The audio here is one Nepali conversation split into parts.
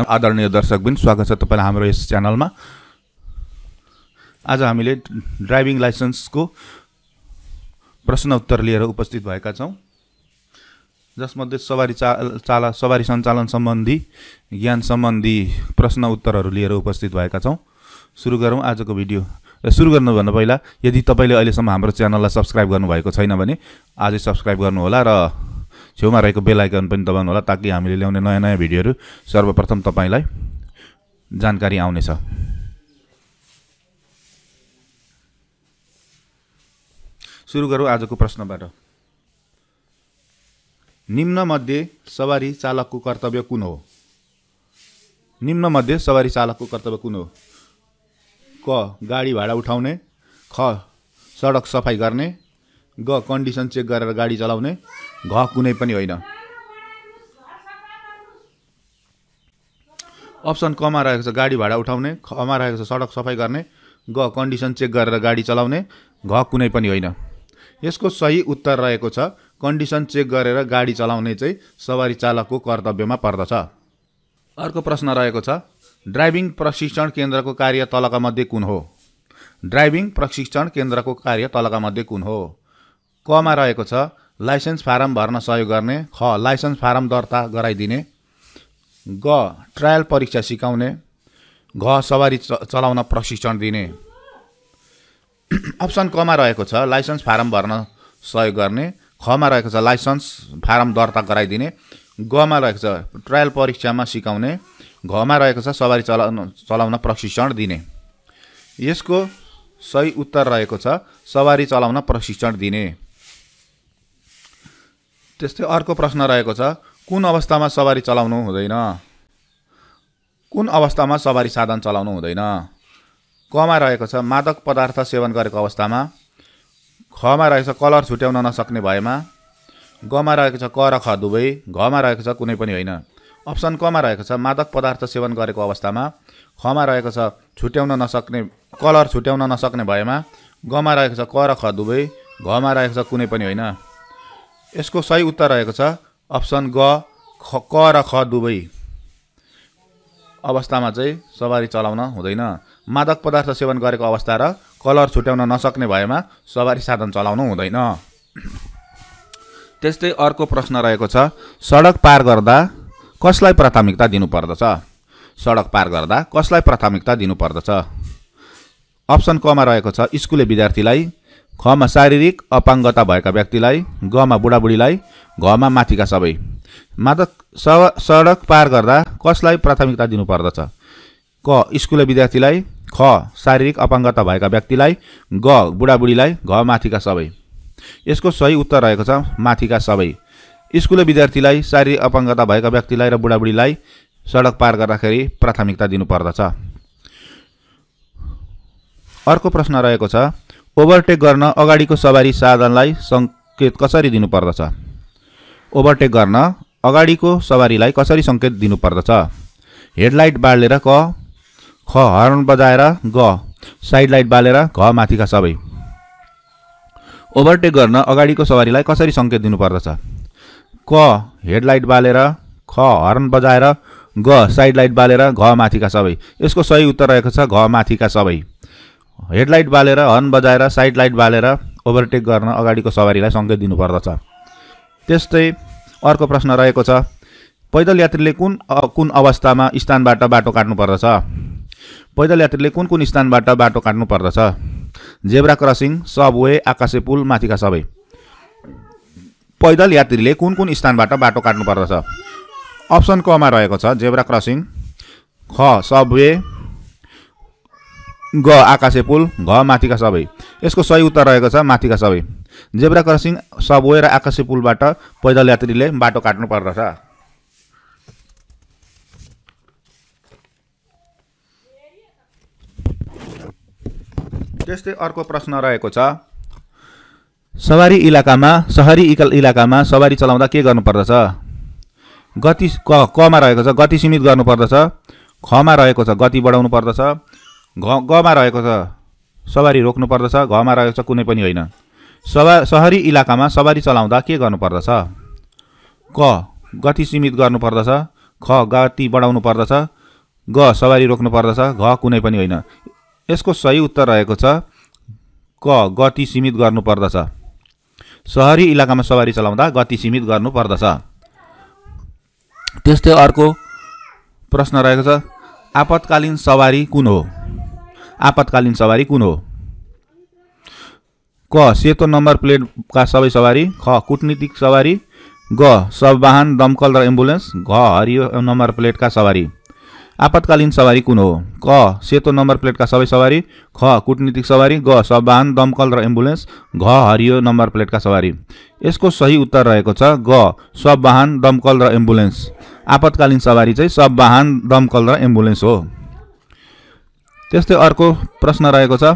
आदरणीय दर्शक दर्शकबिन स्वागत छ तपाईँलाई हाम्रो यस च्यानलमा आज हामीले ड्राइभिङ लाइसेन्सको प्रश्नोत्तर लिएर उपस्थित भएका छौँ जसमध्ये सवारी चा चाला सवारी सञ्चालन सम्बन्धी ज्ञान सम्बन्धी प्रश्न उत्तरहरू लिएर उपस्थित भएका छौँ सुरु गरौँ आजको भिडियो र सुरु गर्नुभन्दा पहिला यदि तपाईँले अहिलेसम्म हाम्रो च्यानललाई सब्सक्राइब गर्नुभएको छैन भने आजै सब्सक्राइब गर्नुहोला र छेउमा रहेको बेलायकन पनि दबाउनु होला ताकि हामीले ल्याउने नयाँ नयाँ भिडियोहरू सर्वप्रथम तपाईँलाई जानकारी आउनेछ सुरु गरौँ आजको प्रश्नबाट निम्नमध्ये सवारी चालकको कर्तव्य कुन हो निम्नमध्ये सवारी चालकको कर्तव्य कुन हो क गाडी भाडा उठाउने ख सडक सफाइ गर्ने ग कन्डिसन चेक गरेर गाडी चलाउने घ कुनै पनि होइन अप्सन कमा रहेको छ गाडी भाडा उठाउने खमा रहेको छ सडक सफाइ गर्ने ग कन्डिसन चेक गरेर गाडी चलाउने घ कुनै पनि होइन यसको सही उत्तर रहेको छ कन्डिसन चेक गरेर गाडी चलाउने चाहिँ सवारी चालकको कर्तव्यमा पर्दछ अर्को प्रश्न रहेको छ ड्राइभिङ प्रशिक्षण केन्द्रको कार्य तलका मध्ये कुन हो ड्राइभिङ प्रशिक्षण केन्द्रको कार्य तलका मध्ये कुन हो कमा रहेको छ लाइसेन्स फारम भर्न सहयोग गर्ने ख लाइसेन्स फारम दर्ता गराइदिने ग ट्रायल परीक्षा सिकाउने घ सवारी चलाउन प्रशिक्षण दिने अप्सन कमा रहेको छ लाइसेन्स फारम भर्न सहयोग गर्ने खमा रहेको छ लाइसेन्स फारम दर्ता गराइदिने गमा रहेको छ ट्रायल परीक्षामा सिकाउने घमा रहेको छ सवारी चलाउन चलाउन प्रशिक्षण दिने यसको सही उत्तर रहेको छ सवारी चलाउन प्रशिक्षण दिने त्यस्तै अर्को प्रश्न रहेको छ कुन अवस्थामा सवारी चलाउनु हुँदैन कुन अवस्थामा सवारी साधन चलाउनु हुँदैन कमा रहेको छ मादक पदार्थ सेवन गरेको अवस्थामा खमा रहेको छ कलर छुट्याउन नसक्ने भएमा गमा रहेको छ क र ख दुवै घमा रहेको छ कुनै पनि होइन अप्सन कमा रहेको छ मादक पदार्थ सेवन गरेको अवस्थामा खमा रहेको छ छुट्याउन नसक्ने कलर छुट्याउन नसक्ने भएमा गमा रहेको छ क र ख दुवै घमा रहेको छ कुनै पनि होइन यसको सही उत्तर रहेको छ अप्सन ग ख क र ख दुवै अवस्थामा चाहिँ सवारी चलाउन हुँदैन मादक पदार्थ सेवन गरेको अवस्था र कलर छुट्याउन नसक्ने भएमा सवारी साधन चलाउनु हुँदैन त्यस्तै अर्को प्रश्न रहेको छ सडक पार गर्दा कसलाई प्राथमिकता दिनुपर्दछ सडक पार गर्दा कसलाई प्राथमिकता दिनुपर्दछ अप्सन कमा रहेको छ स्कुले विद्यार्थीलाई खमा शारीरिक अपाङ्गता भएका व्यक्तिलाई गमा बुढाबुढीलाई घमा माथिका सबै मादक सडक पार गर्दा कसलाई प्राथमिकता दिनुपर्दछ क स्कुले विद्यार्थीलाई ख शारीरिक अपाङ्गता भएका व्यक्तिलाई ग बुढाबुढीलाई घ माथिका सबै यसको सही उत्तर रहेको छ माथिका सबै स्कुले विद्यार्थीलाई शारीरिक अपाङ्गता भएका व्यक्तिलाई र बुढाबुढीलाई सडक पार गर्दाखेरि प्राथमिकता दिनुपर्दछ अर्को प्रश्न रहेको छ ओभरटेक गर्न अगाडिको सवारी साधनलाई सङ्केत कसरी दिनुपर्दछ ओभरटेक गर्न अगाडिको सवारीलाई कसरी सङ्केत दिनुपर्दछ हेडलाइट बालेर क ख हर्न बजाएर ग साइड लाइट बालेर घ माथिका सबै ओभरटेक गर्न अगाडिको सवारीलाई कसरी सङ्केत दिनुपर्दछ क हेडलाइट बालेर ख हर्न बजाएर ग साइड लाइट बालेर घ माथिका सबै यसको सही उत्तर रहेको छ घ माथिका सबै हेडलाइट बालेर हर्न बजाएर साइड लाइट बालेर ओभरटेक गर्न अगाडिको सवारीलाई सङ्केत दिनुपर्दछ त्यस्तै अर्को प्रश्न रहेको छ पैदल यात्रीले कुन कुन अवस्थामा स्थानबाट बाटो काट्नुपर्दछ पैदल यात्रीले कुन कुन स्थानबाट बाटो काट्नुपर्दछ जेब्रा क्रसिङ सबवे आकाशे पुल माथिका सबै पैदल यात्रीले कुन कुन स्थानबाट बाटो काट्नुपर्दछ अप्सन कमा रहेको छ जेब्रा क्रसिङ ख सबवे ग आकाशे पुल घ माथिका सबै यसको सही उत्तर रहेको छ माथिका सबै जेब्रा क्रसिङ सबवे र आकाशे पुलबाट पैदल यात्रीले बाटो काट्नु पर्दछ त्यस्तै अर्को प्रश्न रहेको छ सवारी इलाकामा सहरी इलाकामा सवारी चलाउँदा के गर्नुपर्दछ गति क कमा रहेको छ गति सीमित गर्नुपर्दछ खमा रहेको छ गति बढाउनु पर्दछ घ गमा रहेको छ सवारी रोक्नु रोक्नुपर्दछ घमा रहेको छ कुनै पनि होइन सवा सहरी इलाकामा सवारी चलाउँदा के गर्नुपर्दछ क गति सीमित गर्नुपर्दछ ख गति बढाउनु पर्दछ ग सवारी रोक्नु पर्दछ घ कुनै पनि होइन यसको सही उत्तर रहेको छ क गति सीमित गर्नुपर्दछ सहरी इलाकामा सवारी चलाउँदा गति सीमित गर्नुपर्दछ त्यस्तै अर्को प्रश्न रहेको छ आपतकालीन सवारी कुन हो आपतकालीन सवारी कुन हो क सेतो नम्बर प्लेटका सबै सवारी ख कुटनीतिक सवारी ग सब वाहन दमकल र एम्बुलेन्स घ हरियो नम्बर प्लेटका सवारी आपतकालीन सवारी कुन हो क सेतो नम्बर प्लेटका सबै सवारी ख कुटनीतिक सवारी ग सब वाहन दमकल र एम्बुलेन्स घ हरियो नम्बर प्लेटका सवारी यसको सही उत्तर रहेको छ ग सब वाहन दमकल र एम्बुलेन्स आपतकालीन सवारी चाहिँ सब वाहन दमकल र एम्बुलेन्स हो त्यस्तै अर्को प्रश्न रहेको छ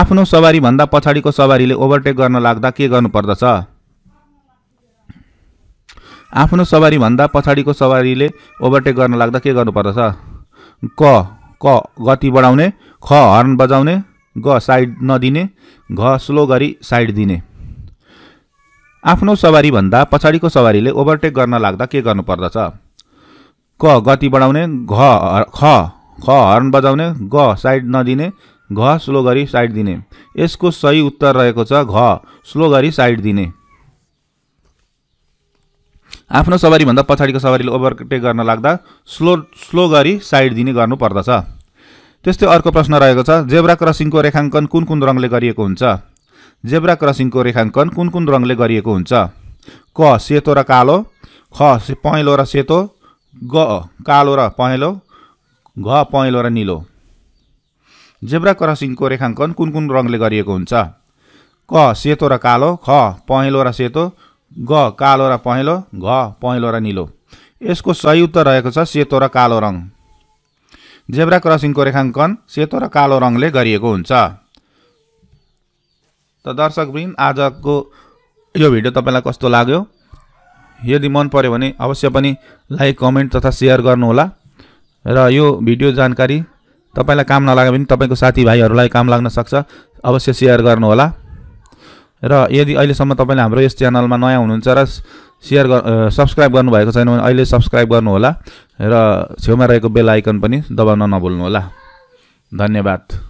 आफ्नो सवारीभन्दा पछाडिको सवारीले ओभरटेक गर्न लाग्दा के गर्नुपर्दछ आफ्नो सवारीभन्दा पछाडिको सवारीले ओभरटेक गर्न लाग्दा के गर्नुपर्दछ क क गति बढाउने ख हर्न बजाउने ग साइड नदिने घ स्लो गरी साइड दिने आफ्नो सवारीभन्दा पछाडिको सवारीले ओभरटेक गर्न लाग्दा के गर्नुपर्दछ क गति बढाउने घ ख ख हर्न बजाउने ग साइड नदिने घ स्लो गरी साइड दिने यसको सही उत्तर रहेको छ घ स्लो गरी साइड दिने आफ्नो सवारीभन्दा पछाडिको सवारीले ओभरटेक गर्न लाग्दा स्लो स्लो गरी साइड दिने गर्नुपर्दछ त्यस्तै अर्को प्रश्न रहेको छ जेब्रा क्रसिङको रेखाङ्कन कुन कुन रङले गरिएको हुन्छ जेब्रा क्रसिङको रेखाङ्कन कुन कुन रङले गरिएको हुन्छ क सेतो र कालो ख पहेँलो र सेतो ग कालो र पहेँलो घ पहेँलो र निलो जेब्रा क्रसिङको रेखाङ्कन कुन कुन रङले गरिएको हुन्छ क सेतो र कालो ख पहेँलो र सेतो ग कालो र पहेँलो घ पहेँलो र निलो यसको सही उत्तर रहेको छ सेतो र कालो रङ जेब्रा क्रसिङको रेखाङ्कन सेतो र कालो रङले गरिएको हुन्छ त दर्शकवृन्द आजको यो भिडियो तपाईँलाई कस्तो लाग्यो यदि मन पऱ्यो भने अवश्य पनि लाइक कमेन्ट तथा सेयर गर्नुहोला र यो भिडियो जानकारी तपाईँलाई काम नलाग्यो भने तपाईँको साथीभाइहरूलाई काम लाग्न सक्छ अवश्य सेयर गर्नुहोला र यदि अहिलेसम्म तपाईँले हाम्रो यस च्यानलमा नयाँ हुनुहुन्छ र सेयर गर सब्सक्राइब गर्नुभएको छैन भने अहिले सब्सक्राइब गर्नुहोला र छेउमा रहेको बेल आइकन पनि दबाउन नभुल्नुहोला धन्यवाद